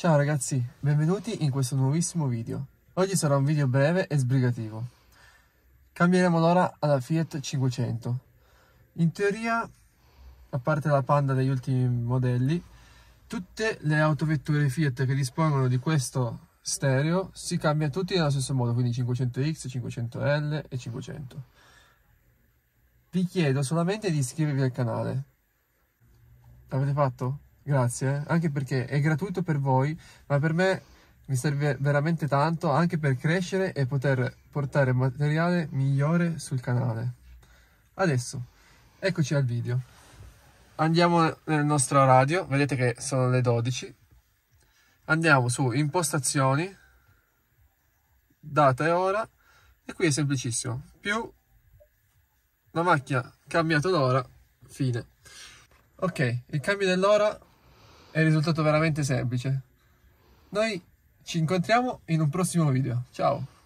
Ciao ragazzi, benvenuti in questo nuovissimo video. Oggi sarà un video breve e sbrigativo. Cambieremo l'ora alla Fiat 500. In teoria, a parte la Panda degli ultimi modelli, tutte le autovetture Fiat che dispongono di questo stereo si cambiano tutti nello stesso modo, quindi 500X, 500L e 500. Vi chiedo solamente di iscrivervi al canale. L'avete fatto? Grazie, eh. anche perché è gratuito per voi, ma per me mi serve veramente tanto anche per crescere e poter portare materiale migliore sul canale. Adesso, eccoci al video. Andiamo nel nostro radio, vedete che sono le 12. Andiamo su impostazioni, data e ora, e qui è semplicissimo. Più la macchina cambiato d'ora, fine. Ok, il cambio dell'ora è risultato veramente semplice. Noi ci incontriamo in un prossimo video. Ciao!